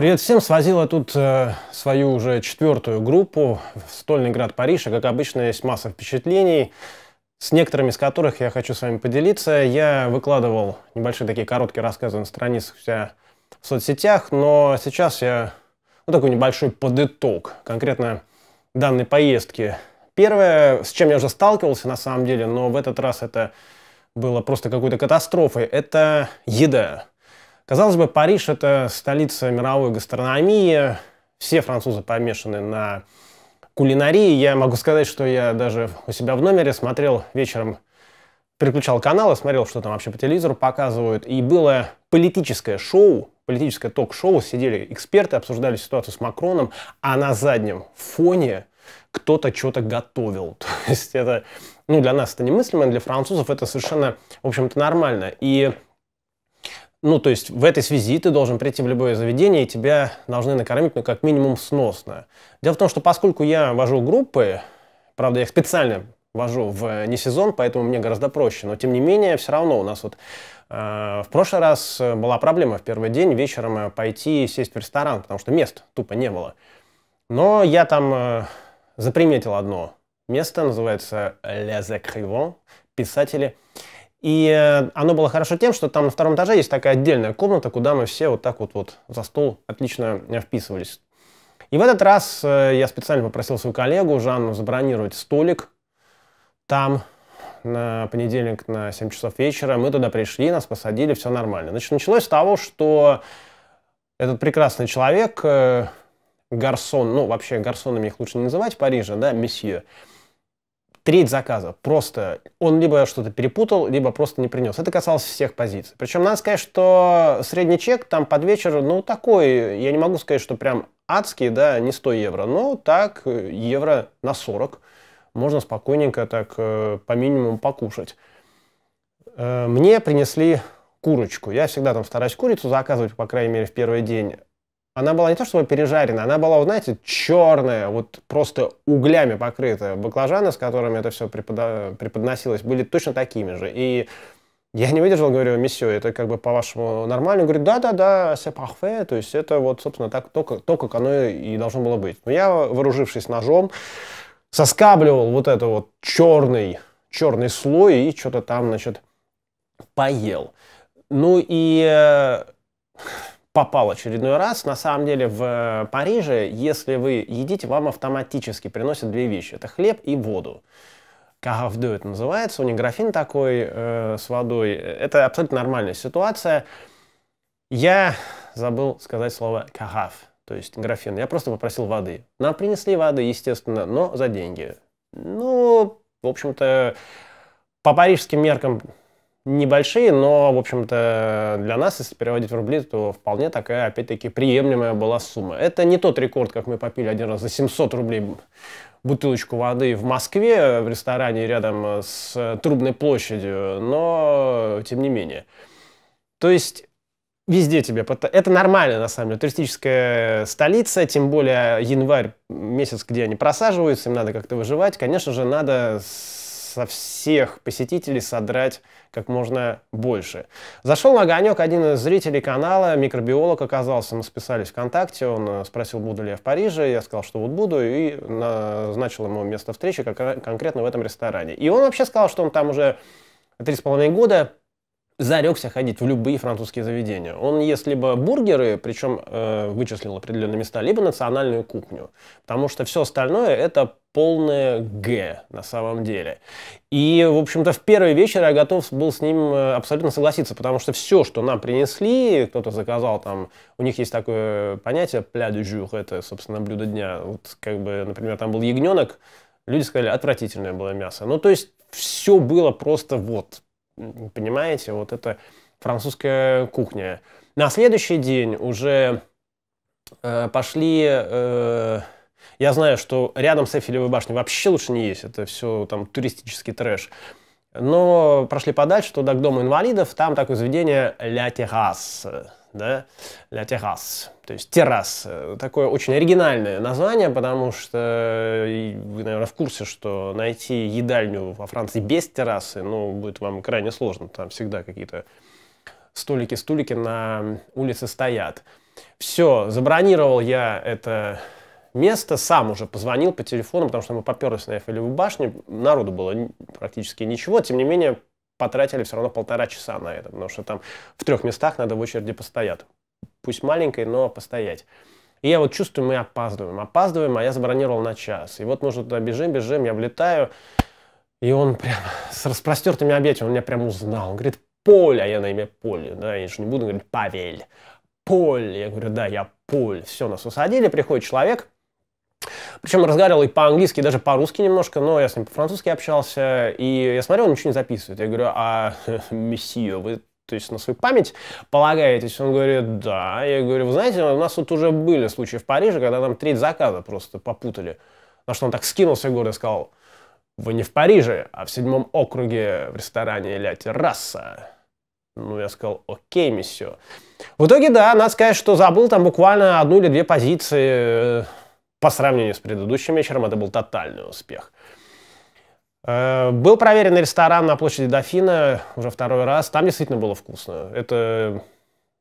Привет всем! Свозила тут э, свою уже четвертую группу в Стольный град Париж, и, как обычно, есть масса впечатлений, с некоторыми из которых я хочу с вами поделиться. Я выкладывал небольшие такие короткие рассказы на страницах вся в соцсетях, но сейчас я ну, такой небольшой подыток, конкретно данной поездки. Первое, с чем я уже сталкивался на самом деле, но в этот раз это было просто какой-то катастрофой, это еда. Казалось бы, Париж – это столица мировой гастрономии, все французы помешаны на кулинарии. Я могу сказать, что я даже у себя в номере смотрел вечером, переключал канал и смотрел, что там вообще по телевизору показывают, и было политическое шоу, политическое ток-шоу, сидели эксперты, обсуждали ситуацию с Макроном, а на заднем фоне кто-то что-то готовил. То есть это, ну, для нас это немыслимо, для французов это совершенно, в общем-то, нормально. И ну, то есть в этой связи ты должен прийти в любое заведение, и тебя должны накормить, ну, как минимум, сносно. Дело в том, что поскольку я вожу группы, правда, я их специально вожу в э, не сезон, поэтому мне гораздо проще, но тем не менее, все равно у нас вот э, в прошлый раз э, была проблема в первый день вечером пойти сесть в ресторан, потому что мест тупо не было. Но я там заприметил одно место, называется Les Écrivains, писатели. И э, оно было хорошо тем, что там на втором этаже есть такая отдельная комната, куда мы все вот так вот, вот за стол отлично э, вписывались. И в этот раз э, я специально попросил свою коллегу Жанну забронировать столик там на понедельник на 7 часов вечера. Мы туда пришли, нас посадили, все нормально. Значит, началось с того, что этот прекрасный человек, гарсон, ну, вообще гарсонами их лучше не называть в Париже, да, месье, треть заказов просто он либо что-то перепутал, либо просто не принес. Это касалось всех позиций. Причем надо сказать, что средний чек там под вечер, ну такой, я не могу сказать, что прям адский, да, не 100 евро, но так евро на 40 можно спокойненько так э, по минимуму покушать. Э, мне принесли курочку. Я всегда там стараюсь курицу заказывать, по крайней мере, в первый день она была не то чтобы пережарена, она была, вот, знаете, черная, вот просто углями покрытая. Баклажаны, с которыми это все преподо... преподносилось, были точно такими же. И я не выдержал, говорю, месье, это как бы по-вашему нормально? Он говорит, да-да-да, все да, parfait, то есть это вот, собственно, так, то, как, то, как оно и должно было быть. Но я, вооружившись ножом, соскабливал вот это вот черный, черный слой и что-то там, значит, поел. Ну и э, попал очередной раз. На самом деле в э, Париже, если вы едите, вам автоматически приносят две вещи. Это хлеб и воду. Кагафдо это называется, у них графин такой э, с водой. Это абсолютно нормальная ситуация. Я забыл сказать слово кагаф, то есть графин. Я просто попросил воды. Нам принесли воды, естественно, но за деньги. Ну, в общем-то, по парижским меркам небольшие, но, в общем-то, для нас, если переводить в рубли, то вполне такая, опять-таки, приемлемая была сумма. Это не тот рекорд, как мы попили один раз за 700 рублей бутылочку воды в Москве, в ресторане рядом с Трубной площадью, но тем не менее. То есть везде тебе... Это нормально, на самом деле. Туристическая столица, тем более январь, месяц, где они просаживаются, им надо как-то выживать. Конечно же, надо со всех посетителей содрать как можно больше. Зашел на огонек один из зрителей канала, микробиолог оказался, мы списались ВКонтакте, он э, спросил, буду ли я в Париже, я сказал, что вот буду, и назначил ему место встречи как, э, конкретно в этом ресторане. И он вообще сказал, что он там уже три с половиной года, зарекся ходить в любые французские заведения. Он ест либо бургеры, причем э, вычислил определенные места, либо национальную кухню. Потому что все остальное это полное Г на самом деле. И, в общем-то, в первый вечер я готов был с ним э, абсолютно согласиться, потому что все, что нам принесли, кто-то заказал там, у них есть такое понятие «пля де жюр», это, собственно, блюдо дня. Вот, как бы, например, там был ягненок, люди сказали, отвратительное было мясо. Ну, то есть, все было просто вот Понимаете, вот это французская кухня. На следующий день уже э, пошли... Э, я знаю, что рядом с Эфелевой башней вообще лучше не есть. Это все там туристический трэш. Но прошли подальше, туда к Дому инвалидов. Там такое заведение «Ля Террас» да, для террас, то есть террас. Э, такое очень оригинальное название, потому что э, вы, наверное, в курсе, что найти едальню во Франции без террасы, ну, будет вам крайне сложно, там всегда какие-то столики, стулики на улице стоят. Все, забронировал я это место, сам уже позвонил по телефону, потому что мы поперлись на Эйфелеву башню, народу было практически ничего, тем не менее потратили все равно полтора часа на это, потому что там в трех местах надо в очереди постоять. Пусть маленькой, но постоять. И я вот чувствую, мы опаздываем, опаздываем, а я забронировал на час. И вот нужно туда бежим, бежим, я влетаю, и он прям с распростертыми объятиями, он меня прям узнал. Он говорит, Поль, а я на имя Поль, да, я же не буду говорит, Павель. Поль, я говорю, да, я Поль. Все, нас усадили, приходит человек, причем разговаривал и по-английски, и даже по-русски немножко, но я с ним по-французски общался. И я смотрел, он ничего не записывает. Я говорю, а, месье, вы то есть на свою память полагаетесь? Он говорит, да. Я говорю, вы знаете, у нас тут уже были случаи в Париже, когда там треть заказа просто попутали. На что он так скинулся гордо и сказал, вы не в Париже, а в седьмом округе в ресторане «Ля Терраса». Ну, я сказал, окей, миссио. В итоге, да, надо сказать, что забыл там буквально одну или две позиции э, по сравнению с предыдущим вечером это был тотальный успех. Э, был проверен ресторан на площади Дофина уже второй раз. Там действительно было вкусно. Это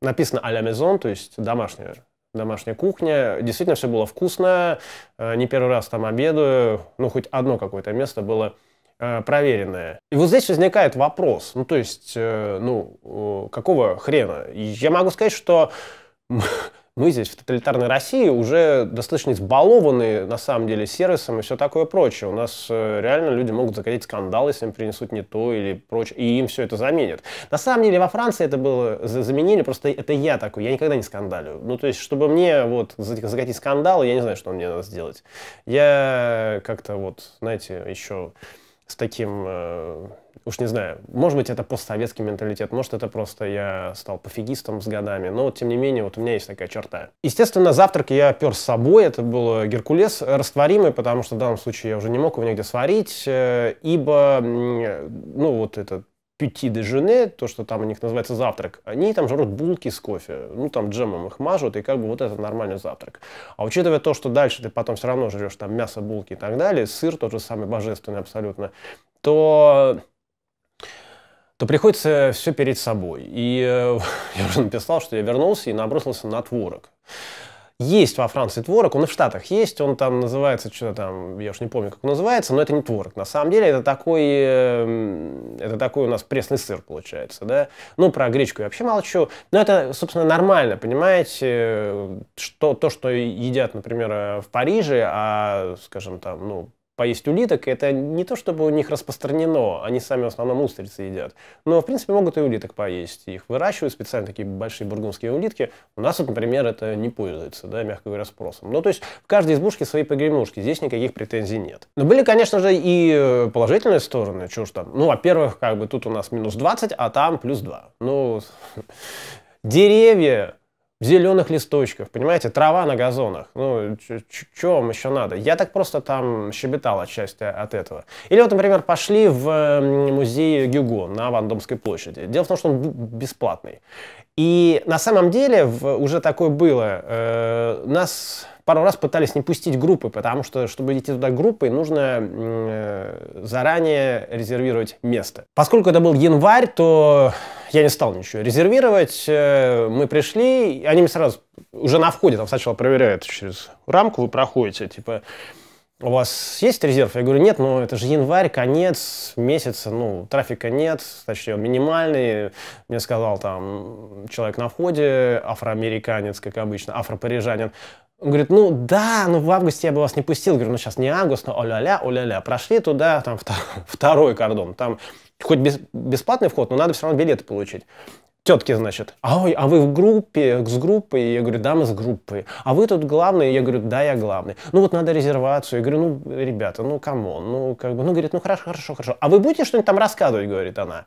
написано а-ля мезон, то есть домашняя, домашняя кухня. Действительно все было вкусно. Э, не первый раз там обедаю. Ну, хоть одно какое-то место было э, проверенное. И вот здесь возникает вопрос. Ну, то есть, ну, какого хрена? Я могу сказать, что мы здесь, в тоталитарной России, уже достаточно избалованы, на самом деле, сервисом и все такое прочее. У нас э, реально люди могут закатить скандал, если им принесут не то или прочее, и им все это заменят. На самом деле, во Франции это было заменили, просто это я такой, я никогда не скандалю. Ну, то есть, чтобы мне вот закатить скандал, я не знаю, что мне надо сделать. Я как-то вот, знаете, еще с таким... Э, уж не знаю, может быть, это постсоветский менталитет, может, это просто я стал пофигистом с годами, но, вот тем не менее, вот у меня есть такая черта. Естественно, завтрак я пер с собой, это был геркулес растворимый, потому что в данном случае я уже не мог его нигде сварить, э, ибо, ну, вот это пяти де жене, то, что там у них называется завтрак, они там жрут булки с кофе, ну там джемом их мажут, и как бы вот это нормальный завтрак. А учитывая то, что дальше ты потом все равно жрешь там мясо, булки и так далее, сыр тот же самый божественный абсолютно, то то приходится все перед собой. И э, я уже написал, что я вернулся и набросился на творог. Есть во Франции творог, он и в Штатах есть, он там называется, что то там, я уж не помню, как он называется, но это не творог. На самом деле это такой, э, это такой у нас пресный сыр получается, да. Ну, про гречку я вообще молчу. Но это, собственно, нормально, понимаете, э, что, то, что едят, например, э, в Париже, а, скажем там, ну, поесть улиток. Это не то, чтобы у них распространено, они сами в основном устрицы едят. Но, в принципе, могут и улиток поесть. Их выращивают специально, такие большие бургундские улитки. У нас, вот, например, это не пользуется, да, мягко говоря, спросом. Ну, то есть в каждой избушке свои погремушки, здесь никаких претензий нет. Но были, конечно же, и э, положительные стороны, чего ж там. Ну, во-первых, как бы тут у нас минус 20, а там плюс 2. Ну, деревья в зеленых листочках, понимаете, трава на газонах. Ну, что вам еще надо? Я так просто там щебетал отчасти от этого. Или вот, например, пошли в музей Гюго на Вандомской площади. Дело в том, что он бесплатный. И на самом деле в, уже такое было. Э, нас пару раз пытались не пустить группы, потому что, чтобы идти туда группой, нужно э, заранее резервировать место. Поскольку это был январь, то я не стал ничего резервировать. Э, мы пришли, они мне сразу уже на входе там сначала проверяют через рамку, вы проходите, типа, у вас есть резерв? Я говорю, нет, но это же январь, конец месяца, ну, трафика нет, точнее, он минимальный. Мне сказал там человек на входе, афроамериканец, как обычно, афропарижанин. Он говорит, ну да, ну в августе я бы вас не пустил. Говорю, ну сейчас не август, но оля-ля, оля-ля. Прошли туда, там второй кордон. Там хоть без- бесплатный вход, но надо все равно билеты получить. Тетки, значит, а ой, а вы в группе, с группой? Я говорю, да, мы с группой. А вы тут главный? Я говорю, да, я главный. Ну вот надо резервацию. Я говорю, ну, ребята, ну, камон, ну, как бы, ну, говорит, ну, хорошо, хорошо, хорошо. А вы будете что-нибудь там рассказывать, говорит она.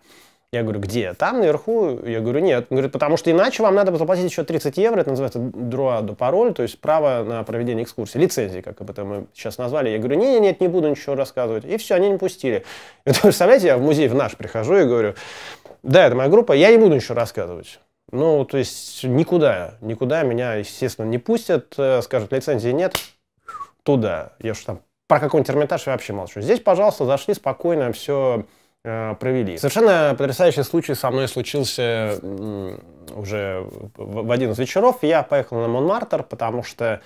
Я говорю, где? Там, наверху? Я говорю, нет. Он говорит, потому что иначе вам надо заплатить еще 30 евро, это называется друа до пароль, то есть право на проведение экскурсии, лицензии, как это мы сейчас назвали. Я говорю, нет, нет, не буду ничего рассказывать. И все, они не пустили. И вот, представляете, я в музей в наш прихожу и говорю, да, это моя группа, я не буду ничего рассказывать. Ну, то есть никуда, никуда меня, естественно, не пустят, э, скажут, лицензии нет, туда. Я что там, про какой-нибудь Эрмитаж я вообще молчу. Здесь, пожалуйста, зашли спокойно, все Э, провели. Совершенно потрясающий случай со мной случился уже в один из вечеров. Я поехал на Монмартр, потому что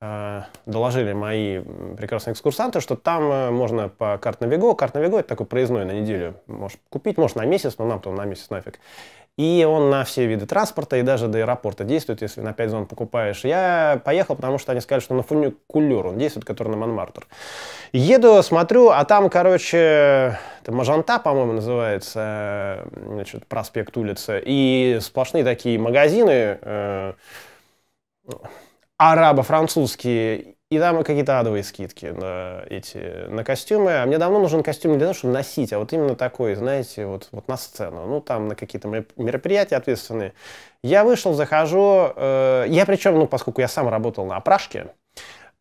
э, доложили мои прекрасные экскурсанты, что там э, можно по карт Навиго, карт Навиго это такой проездной на неделю, можешь купить, можешь на месяц, но нам то на месяц нафиг. И он на все виды транспорта и даже до аэропорта действует, если на 5 зон покупаешь. Я поехал, потому что они сказали, что на фуникулер он действует, который на Монмартр. Еду, смотрю, а там, короче, это Мажанта, по-моему, называется, э, значит, проспект улица, и сплошные такие магазины, э, арабо-французские, и там какие-то адовые скидки на эти, на костюмы. А мне давно нужен костюм не для того, чтобы носить, а вот именно такой, знаете, вот, вот на сцену. Ну, там на какие-то мероприятия ответственные. Я вышел, захожу. Э, я причем, ну, поскольку я сам работал на опрашке,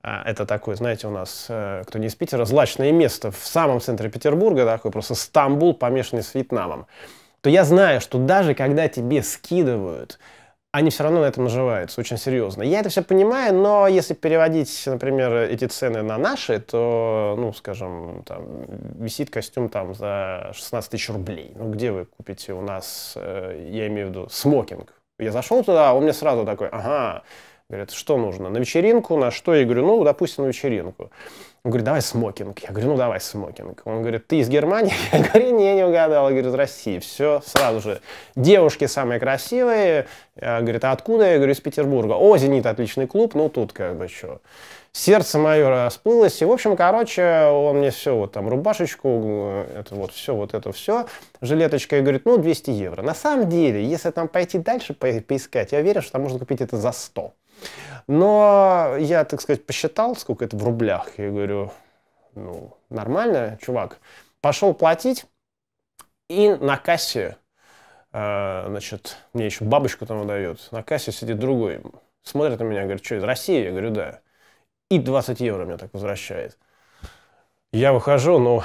а, это такое, знаете, у нас, э, кто не из Питера, злачное место в самом центре Петербурга, такой просто Стамбул, помешанный с Вьетнамом, то я знаю, что даже когда тебе скидывают они все равно на этом наживаются очень серьезно. Я это все понимаю, но если переводить, например, эти цены на наши, то, ну, скажем, там, висит костюм там за 16 тысяч рублей. Ну, где вы купите у нас, э, я имею в виду, смокинг? Я зашел туда, а он мне сразу такой, ага, Говорит, что нужно? На вечеринку, на что? Я говорю, ну, допустим, на вечеринку. Он говорит, давай смокинг. Я говорю, ну давай смокинг. Он говорит, ты из Германии? Я говорю, не, не угадал. Я говорю, из России. Все, сразу же. Девушки самые красивые. Я, говорит, а откуда? Я говорю, из Петербурга. О, «Зенит» отличный клуб. Ну, тут как бы что. Сердце мое расплылось. И, в общем, короче, он мне все, вот там рубашечку, э, это вот все, вот это все, жилеточка, и говорит, ну, 200 евро. На самом деле, если там пойти дальше поискать, я уверен, что там можно купить это за 100. Но я, так сказать, посчитал, сколько это в рублях. Я говорю, ну, нормально, чувак. Пошел платить, и на кассе, э, значит, мне еще бабочку там дают, на кассе сидит другой, смотрит на меня, говорит, что, из России? Я говорю, да. И 20 евро мне так возвращает. Я выхожу, ну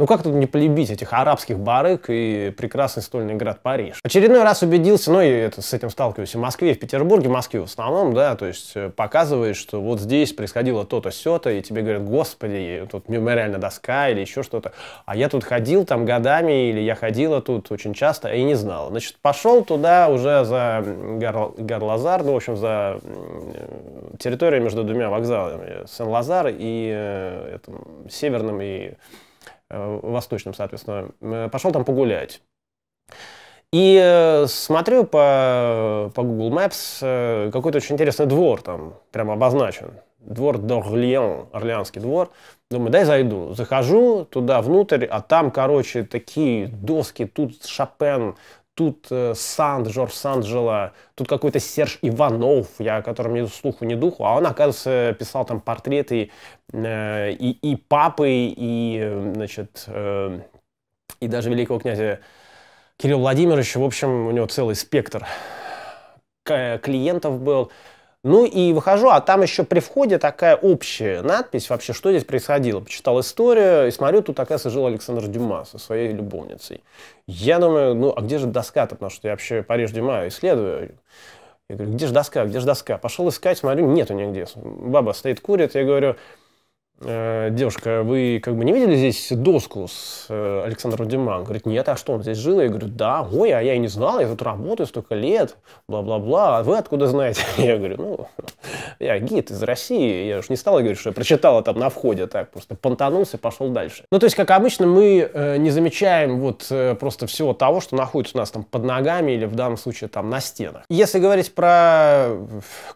ну как тут не полюбить этих арабских барык и прекрасный стольный град Париж? Очередной раз убедился, ну и это, с этим сталкиваюсь в Москве, в Петербурге, в Москве в основном, да, то есть э, показывает, что вот здесь происходило то-то, сё-то, и тебе говорят, господи, тут мемориальная доска или еще что-то. А я тут ходил там годами, или я ходила тут очень часто и не знала. Значит, пошел туда уже за Гар Гарлазар, ну, в общем, за территорию между двумя вокзалами, Сен-Лазар и э, этом, Северным и Э, восточном, соответственно, э, пошел там погулять. И э, смотрю по, по Google Maps, какой-то очень интересный двор там прямо обозначен. Двор Дорлеон, Орлеанский двор. Думаю, дай зайду. Захожу туда внутрь, а там, короче, такие доски, тут Шопен, тут э, Санд, Жорж Санджела, тут какой-то Серж Иванов, я о котором ни слуху, ни духу, а он, оказывается, писал там портреты э, и, и папы, и, значит, э, и даже великого князя Кирилла Владимировича. В общем, у него целый спектр э, клиентов был. Ну и выхожу, а там еще при входе такая общая надпись вообще, что здесь происходило. Почитал историю и смотрю, тут оказывается жил Александр Дюма со своей любовницей. Я думаю, ну а где же доска-то, потому что я вообще Париж Дюма исследую. Я говорю, где же доска, где же доска? Пошел искать, смотрю, нету нигде. Баба стоит, курит, я говорю, Э, девушка, вы как бы не видели здесь доску с э, Александром Диман? Говорит, нет, а что, он здесь жил? Я говорю, да, ой, а я и не знал, я тут работаю столько лет, бла-бла-бла, а вы откуда знаете? Я говорю, ну, я гид из России, я уж не стал говорить, что я прочитала там на входе, так, просто понтанулся и пошел дальше. Ну, то есть, как обычно, мы э, не замечаем вот э, просто всего того, что находится у нас там под ногами или в данном случае там на стенах. Если говорить про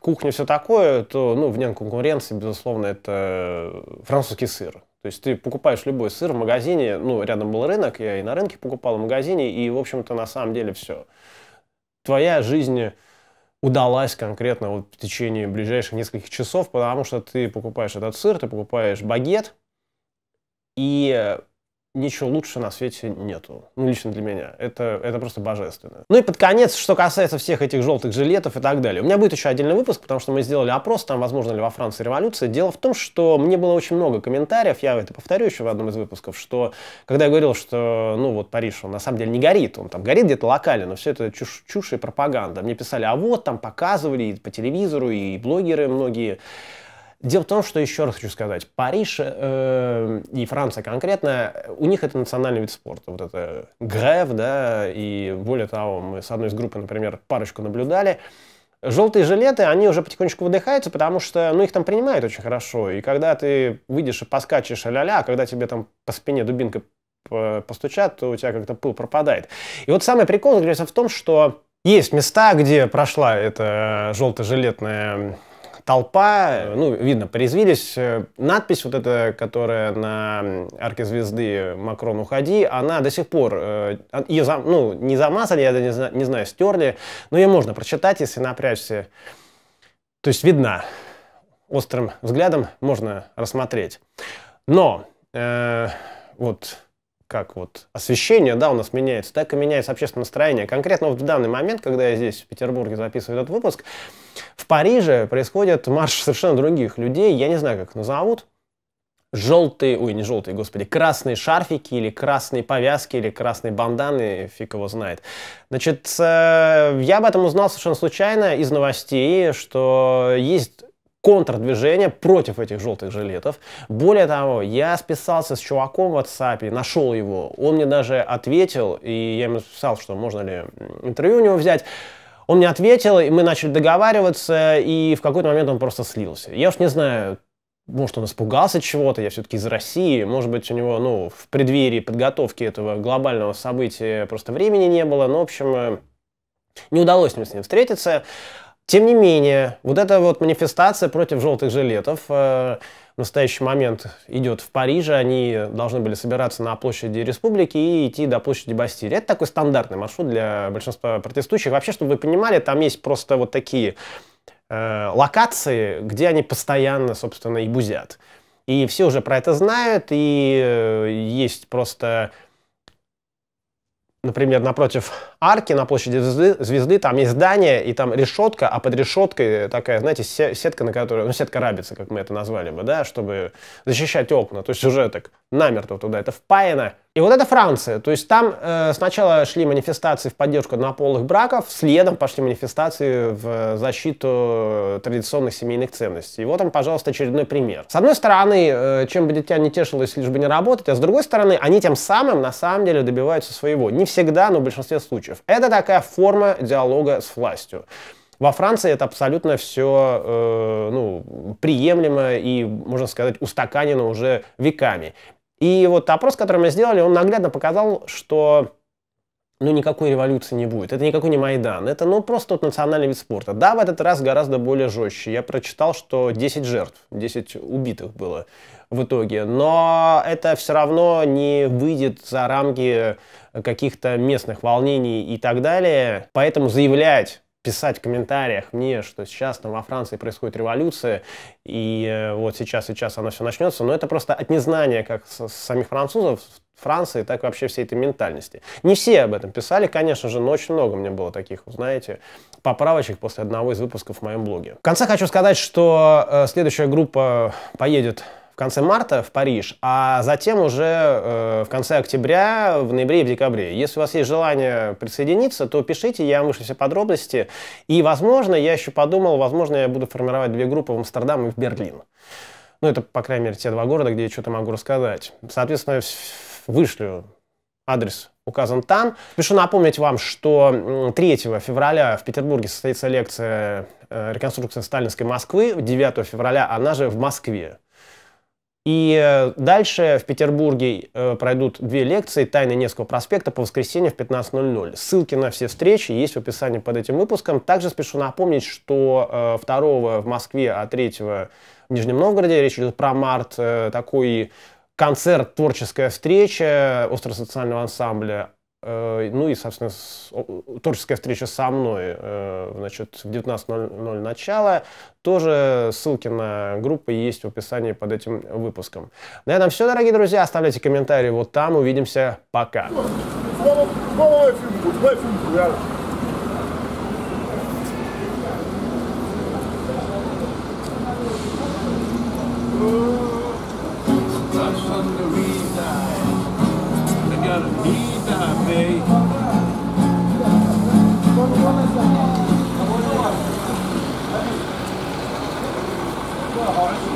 кухню все такое, то, ну, вне конкуренции, безусловно, это французский сыр. То есть ты покупаешь любой сыр в магазине, ну, рядом был рынок, я и на рынке покупал, в магазине, и, в общем-то, на самом деле все. Твоя жизнь удалась конкретно вот в течение ближайших нескольких часов, потому что ты покупаешь этот сыр, ты покупаешь багет, и ничего лучше на свете нету. Ну, лично для меня. Это, это просто божественно. Ну и под конец, что касается всех этих желтых жилетов и так далее. У меня будет еще отдельный выпуск, потому что мы сделали опрос, там, возможно ли во Франции революция. Дело в том, что мне было очень много комментариев, я это повторю еще в одном из выпусков, что когда я говорил, что, ну, вот Париж, он на самом деле не горит, он там горит где-то локально, но все это чушь, чушь и пропаганда. Мне писали, а вот, там показывали и по телевизору, и блогеры многие. Дело в том, что еще раз хочу сказать, Париж э, и Франция конкретно, у них это национальный вид спорта, вот это грев, да, и более того, мы с одной из группы, например, парочку наблюдали, Желтые жилеты, они уже потихонечку выдыхаются, потому что, ну, их там принимают очень хорошо. И когда ты выйдешь и поскачешь а-ля-ля, а когда тебе там по спине дубинка постучат, то у тебя как-то пыл пропадает. И вот самый прикол заключается в том, что есть места, где прошла эта желто-жилетная толпа, э, ну, видно, порезвились. Э, надпись вот эта, которая на арке звезды э, «Макрон, уходи», она до сих пор, а, ее, зам, ну, не замазали, я не знаю, не знаю, стерли, но ее можно прочитать, если напрячься. То есть видна. Острым взглядом можно рассмотреть. Но э, вот как вот освещение, да, у нас меняется, так и меняется общественное настроение. Конкретно вот в данный момент, когда я здесь, в Петербурге, записываю этот выпуск, э, в Париже происходит марш совершенно других людей, я не знаю, как их назовут, желтые, ой, не желтые, господи, красные шарфики или красные повязки или красные банданы, фиг его знает. Значит, э, я об этом узнал совершенно случайно из новостей, что есть контрдвижение против этих желтых жилетов. Более того, я списался с чуваком в WhatsApp, нашел его, он мне даже ответил, и я ему писал, что можно ли интервью у него взять. Он мне ответил, и мы начали договариваться, и в какой-то момент он просто слился. Я уж не знаю, может, он испугался чего-то, я все-таки из России, может быть, у него, ну, в преддверии подготовки этого глобального события просто времени не было, но, в общем, э, не удалось мне с ним встретиться. Тем не менее, вот эта вот манифестация против желтых жилетов, э, в настоящий момент идет в Париже. Они должны были собираться на площади Республики и идти до площади Бастилии. Это такой стандартный маршрут для большинства протестующих. Вообще, чтобы вы понимали, там есть просто вот такие э, локации, где они постоянно, собственно, и бузят. И все уже про это знают, и э, есть просто например, напротив арки на площади звезды, звезды, там есть здание, и там решетка, а под решеткой такая, знаете, сетка, на которую, ну, сетка рабица, как мы это назвали бы, да, чтобы защищать окна. То есть уже так намертво туда это впаяно, и вот это Франция. То есть там э, сначала шли манифестации в поддержку однополых браков, следом пошли манифестации в э, защиту традиционных семейных ценностей. И вот он, пожалуйста, очередной пример. С одной стороны, э, чем бы дитя не тешилось, лишь бы не работать, а с другой стороны, они тем самым на самом деле добиваются своего. Не всегда, но в большинстве случаев. Это такая форма диалога с властью. Во Франции это абсолютно все э, ну, приемлемо и, можно сказать, устаканено уже веками. И вот опрос, который мы сделали, он наглядно показал, что ну, никакой революции не будет. Это никакой не Майдан. Это, ну, просто вот национальный вид спорта. Да, в этот раз гораздо более жестче. Я прочитал, что 10 жертв, 10 убитых было в итоге. Но это все равно не выйдет за рамки каких-то местных волнений и так далее. Поэтому заявлять писать в комментариях мне, что сейчас там во Франции происходит революция, и э, вот сейчас, сейчас она все начнется, но это просто от незнания как самих французов в Франции, так и вообще всей этой ментальности. Не все об этом писали, конечно же, но очень много мне было таких, знаете, поправочек после одного из выпусков в моем блоге. В конце хочу сказать, что э, следующая группа поедет конце марта в Париж, а затем уже э, в конце октября, в ноябре и в декабре. Если у вас есть желание присоединиться, то пишите, я вам вышлю все подробности. И, возможно, я еще подумал, возможно, я буду формировать две группы в Амстердам и в Берлин. Ну, это, по крайней мере, те два города, где я что-то могу рассказать. Соответственно, вышлю адрес указан там. Спешу напомнить вам, что 3 февраля в Петербурге состоится лекция э, «Реконструкция сталинской Москвы», 9 февраля она же в Москве. И э, дальше в Петербурге э, пройдут две лекции «Тайны Невского проспекта» по воскресенье в 15.00. Ссылки на все встречи есть в описании под этим выпуском. Также спешу напомнить, что 2 э, в Москве, а 3 в Нижнем Новгороде, речь идет про март, такой концерт, творческая встреча остросоциального ансамбля, Э, ну и, собственно, творческая встреча со мной, э, значит, в 19.00 начало. Тоже ссылки на группы есть в описании под этим выпуском. На этом все, дорогие друзья. Оставляйте комментарии вот там. Увидимся. Пока. Ooh. Ну, Thank you.